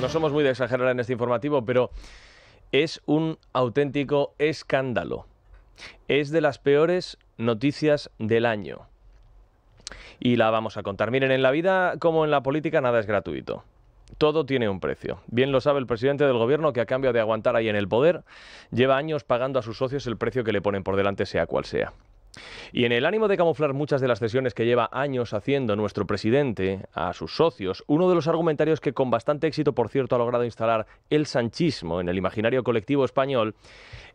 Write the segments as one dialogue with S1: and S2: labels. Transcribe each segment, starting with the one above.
S1: No somos muy de exagerar en este informativo, pero es un auténtico escándalo. Es de las peores noticias del año. Y la vamos a contar. Miren, en la vida como en la política nada es gratuito. Todo tiene un precio. Bien lo sabe el presidente del gobierno que a cambio de aguantar ahí en el poder, lleva años pagando a sus socios el precio que le ponen por delante sea cual sea. Y en el ánimo de camuflar muchas de las cesiones que lleva años haciendo nuestro presidente a sus socios, uno de los argumentarios que con bastante éxito, por cierto, ha logrado instalar el sanchismo en el imaginario colectivo español,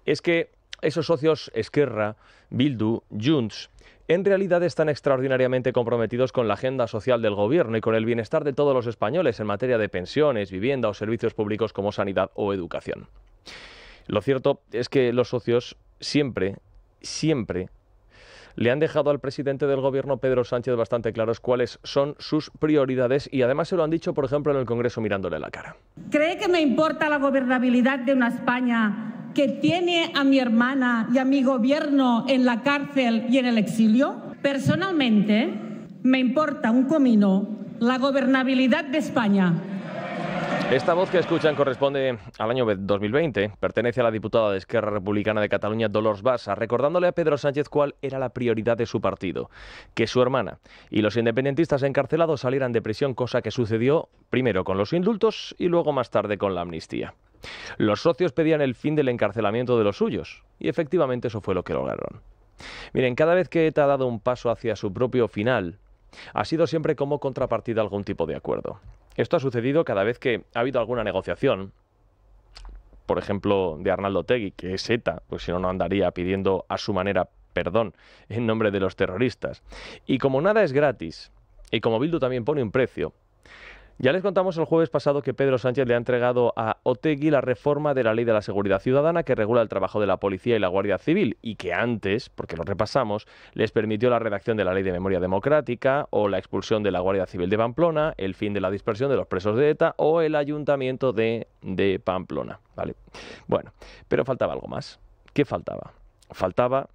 S1: es que esos socios Esquerra, Bildu, Junts, en realidad están extraordinariamente comprometidos con la agenda social del gobierno y con el bienestar de todos los españoles en materia de pensiones, vivienda o servicios públicos como sanidad o educación. Lo cierto es que los socios siempre, siempre le han dejado al presidente del gobierno Pedro Sánchez bastante claros cuáles son sus prioridades y además se lo han dicho, por ejemplo, en el Congreso mirándole la cara. ¿Cree que me importa la gobernabilidad de una España que tiene a mi hermana y a mi gobierno en la cárcel y en el exilio? Personalmente, me importa un comino la gobernabilidad de España esta voz que escuchan corresponde al año 2020. Pertenece a la diputada de Esquerra Republicana de Cataluña, Dolors Bassa, recordándole a Pedro Sánchez cuál era la prioridad de su partido, que su hermana y los independentistas encarcelados salieran de prisión, cosa que sucedió primero con los indultos y luego más tarde con la amnistía. Los socios pedían el fin del encarcelamiento de los suyos, y efectivamente eso fue lo que lograron. Miren, cada vez que ETA ha dado un paso hacia su propio final, ha sido siempre como contrapartida algún tipo de acuerdo. Esto ha sucedido cada vez que ha habido alguna negociación, por ejemplo, de Arnaldo Tegui, que es ETA, pues si no, no andaría pidiendo a su manera perdón en nombre de los terroristas. Y como nada es gratis, y como Bildu también pone un precio, ya les contamos el jueves pasado que Pedro Sánchez le ha entregado a Otegui la reforma de la Ley de la Seguridad Ciudadana que regula el trabajo de la policía y la Guardia Civil y que antes, porque lo repasamos, les permitió la redacción de la Ley de Memoria Democrática o la expulsión de la Guardia Civil de Pamplona, el fin de la dispersión de los presos de ETA o el ayuntamiento de, de Pamplona. ¿vale? Bueno, pero faltaba algo más. ¿Qué faltaba? Faltaba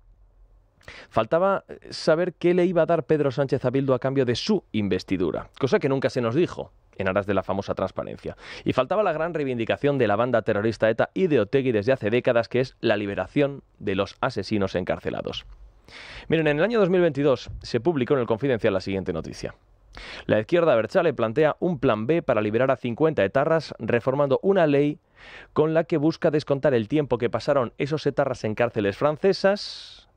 S1: Faltaba eh, saber qué le iba a dar Pedro Sánchez a a cambio de su investidura, cosa que nunca se nos dijo en aras de la famosa transparencia. Y faltaba la gran reivindicación de la banda terrorista ETA y de Otegui desde hace décadas, que es la liberación de los asesinos encarcelados. Miren, en el año 2022 se publicó en el Confidencial la siguiente noticia. La izquierda Berchale plantea un plan B para liberar a 50 etarras, reformando una ley con la que busca descontar el tiempo que pasaron esos etarras en cárceles francesas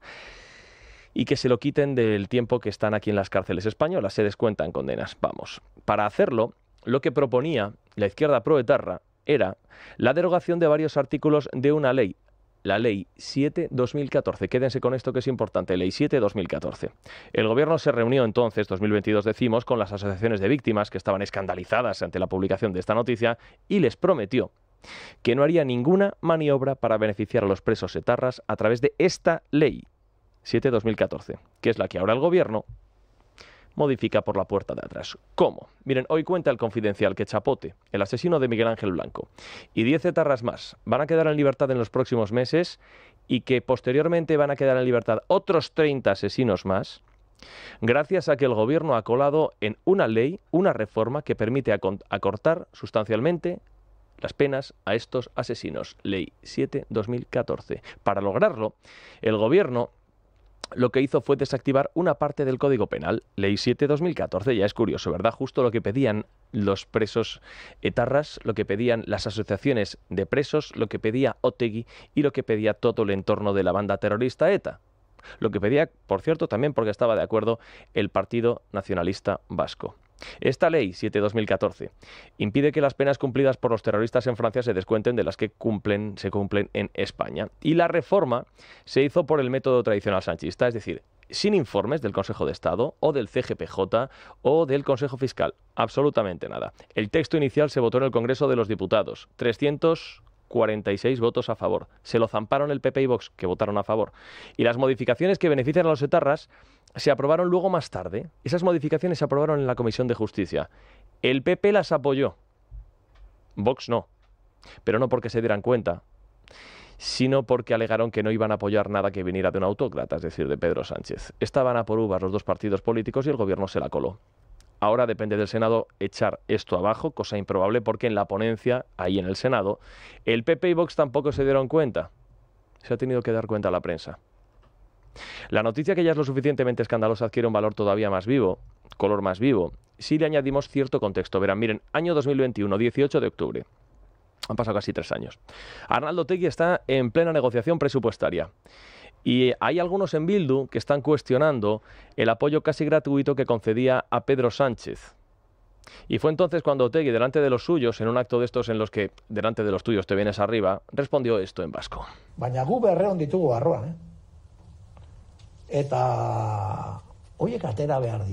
S1: y que se lo quiten del tiempo que están aquí en las cárceles españolas. Se descuentan condenas. Vamos. Para hacerlo, lo que proponía la izquierda proetarra era la derogación de varios artículos de una ley, la Ley 7-2014. Quédense con esto que es importante, Ley 7-2014. El gobierno se reunió entonces, 2022 decimos, con las asociaciones de víctimas que estaban escandalizadas ante la publicación de esta noticia y les prometió que no haría ninguna maniobra para beneficiar a los presos etarras a través de esta ley 7-2014, que es la que ahora el gobierno modifica por la puerta de atrás. ¿Cómo? Miren, hoy cuenta el confidencial que Chapote, el asesino de Miguel Ángel Blanco, y 10 etarras más van a quedar en libertad en los próximos meses y que posteriormente van a quedar en libertad otros 30 asesinos más, gracias a que el gobierno ha colado en una ley una reforma que permite acortar sustancialmente las penas a estos asesinos, Ley 7-2014. Para lograrlo, el gobierno lo que hizo fue desactivar una parte del Código Penal, Ley 7-2014, ya es curioso, ¿verdad? Justo lo que pedían los presos etarras, lo que pedían las asociaciones de presos, lo que pedía Otegui y lo que pedía todo el entorno de la banda terrorista ETA. Lo que pedía, por cierto, también porque estaba de acuerdo el Partido Nacionalista Vasco. Esta ley 7-2014 impide que las penas cumplidas por los terroristas en Francia se descuenten de las que cumplen, se cumplen en España. Y la reforma se hizo por el método tradicional sanchista, es decir, sin informes del Consejo de Estado o del CGPJ o del Consejo Fiscal. Absolutamente nada. El texto inicial se votó en el Congreso de los Diputados. 300 46 votos a favor. Se lo zamparon el PP y Vox, que votaron a favor. Y las modificaciones que benefician a los etarras se aprobaron luego más tarde. Esas modificaciones se aprobaron en la Comisión de Justicia. El PP las apoyó. Vox no. Pero no porque se dieran cuenta, sino porque alegaron que no iban a apoyar nada que viniera de un autócrata, es decir, de Pedro Sánchez. Estaban a por uvas los dos partidos políticos y el gobierno se la coló. Ahora depende del Senado echar esto abajo, cosa improbable porque en la ponencia, ahí en el Senado, el PP y Vox tampoco se dieron cuenta. Se ha tenido que dar cuenta la prensa. La noticia que ya es lo suficientemente escandalosa adquiere un valor todavía más vivo, color más vivo, si le añadimos cierto contexto. Verán, miren, año 2021, 18 de octubre. Han pasado casi tres años. Arnaldo Tegui está en plena negociación presupuestaria. Y hay algunos en Bildu que están cuestionando el apoyo casi gratuito que concedía a Pedro Sánchez. Y fue entonces cuando Otegi, delante de los suyos, en un acto de estos en los que delante de los tuyos te vienes arriba, respondió esto en vasco. Eh.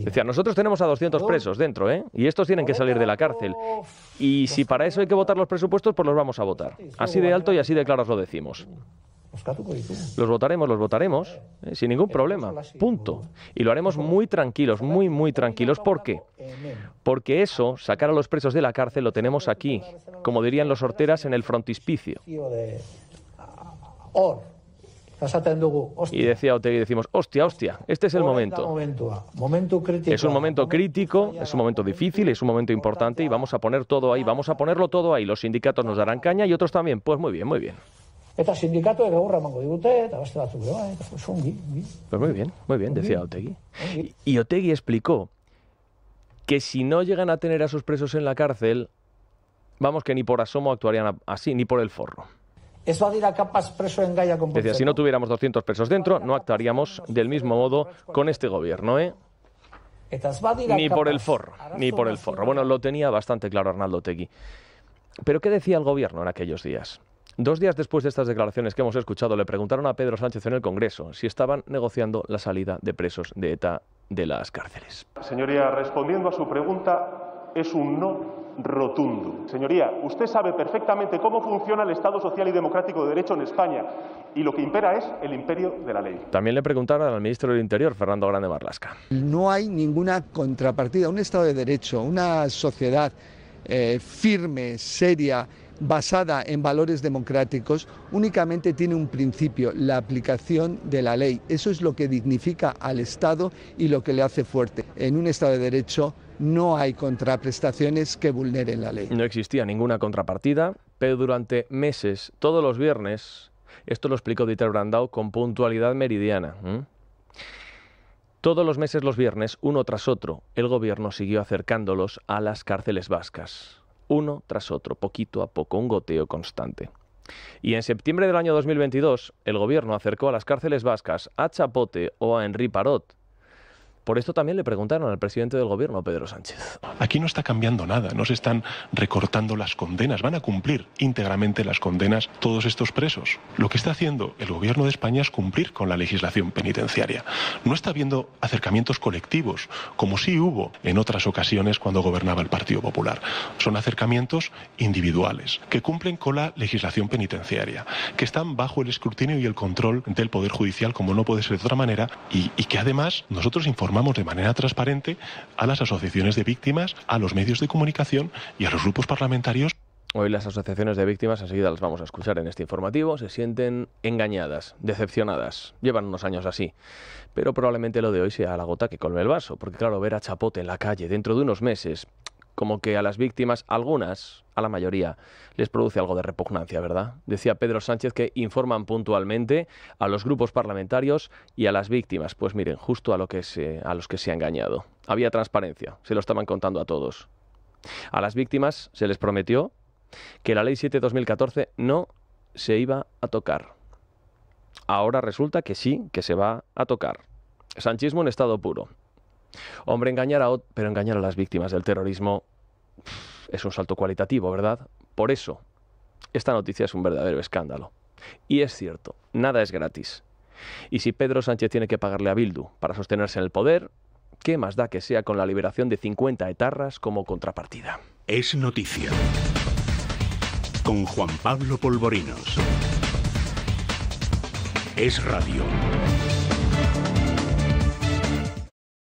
S1: Decía, nosotros tenemos a 200 presos dentro, ¿eh? Y estos tienen que salir de la cárcel. Y si para eso hay que votar los presupuestos, pues los vamos a votar. Así de alto y así de claros lo decimos. Los votaremos, los votaremos, eh, sin ningún problema, punto. Y lo haremos muy tranquilos, muy, muy tranquilos. ¿Por qué? Porque eso, sacar a los presos de la cárcel, lo tenemos aquí, como dirían los sorteras, en el frontispicio. Ah, y decía Otegui, decimos, hostia, hostia, este es el momento. Es un momento crítico, es un momento difícil, es un momento importante y vamos a poner todo ahí, vamos a ponerlo todo ahí. Los sindicatos nos darán caña y otros también. Pues muy bien, muy bien. Eta de de emango digute, eta beste batzuk ere pues, pues muy bien, muy bien, decía Otegi. Y Otegi explicó que si no llegan a tener a sus presos en la cárcel, vamos que ni por asomo actuarían así, ni por el forro. Es dirá capas preso en Gaia con Decía, si no tuviéramos 200 presos dentro, no actuaríamos del mismo modo con este gobierno, ¿eh? Ni por el forro, ni por el forro. Bueno, lo tenía bastante claro Arnaldo Otegui. Pero ¿qué decía el gobierno en aquellos días? Dos días después de estas declaraciones que hemos escuchado, le preguntaron a Pedro Sánchez en el Congreso si estaban negociando la salida de presos de ETA de las cárceles. Señoría, respondiendo a su pregunta, es un no rotundo. Señoría, usted sabe perfectamente cómo funciona el Estado social y democrático de derecho en España y lo que impera es el imperio de la ley. También le preguntaron al ministro del Interior, Fernando Grande Marlaska. No hay ninguna contrapartida. Un Estado de derecho, una sociedad eh, firme, seria basada en valores democráticos, únicamente tiene un principio, la aplicación de la ley. Eso es lo que dignifica al Estado y lo que le hace fuerte. En un Estado de Derecho no hay contraprestaciones que vulneren la ley. No existía ninguna contrapartida, pero durante meses, todos los viernes, esto lo explicó Dieter Brandau con puntualidad meridiana. Todos los meses los viernes, uno tras otro, el gobierno siguió acercándolos a las cárceles vascas uno tras otro, poquito a poco, un goteo constante. Y en septiembre del año 2022, el gobierno acercó a las cárceles vascas a Chapote o a Henri Parot, por esto también le preguntaron al presidente del gobierno, Pedro Sánchez. Aquí no está cambiando nada, no se están recortando las condenas, van a cumplir íntegramente las condenas todos estos presos. Lo que está haciendo el gobierno de España es cumplir con la legislación penitenciaria. No está habiendo acercamientos colectivos, como sí hubo en otras ocasiones cuando gobernaba el Partido Popular. Son acercamientos individuales, que cumplen con la legislación penitenciaria, que están bajo el escrutinio y el control del Poder Judicial, como no puede ser de otra manera, y, y que además nosotros informamos de manera transparente a las asociaciones de víctimas, a los medios de comunicación y a los grupos parlamentarios. Hoy las asociaciones de víctimas, enseguida las vamos a escuchar en este informativo, se sienten engañadas, decepcionadas. Llevan unos años así. Pero probablemente lo de hoy sea la gota que colme el vaso, porque claro, ver a Chapote en la calle dentro de unos meses como que a las víctimas, algunas, a la mayoría, les produce algo de repugnancia, ¿verdad? Decía Pedro Sánchez que informan puntualmente a los grupos parlamentarios y a las víctimas. Pues miren, justo a, lo que se, a los que se ha engañado. Había transparencia, se lo estaban contando a todos. A las víctimas se les prometió que la Ley 7-2014 no se iba a tocar. Ahora resulta que sí, que se va a tocar. Sanchismo en estado puro. Hombre, engañar a, pero engañar a las víctimas del terrorismo es un salto cualitativo, ¿verdad? Por eso, esta noticia es un verdadero escándalo. Y es cierto, nada es gratis. Y si Pedro Sánchez tiene que pagarle a Bildu para sostenerse en el poder, ¿qué más da que sea con la liberación de 50 etarras como contrapartida? Es noticia. Con Juan Pablo Polvorinos. Es radio.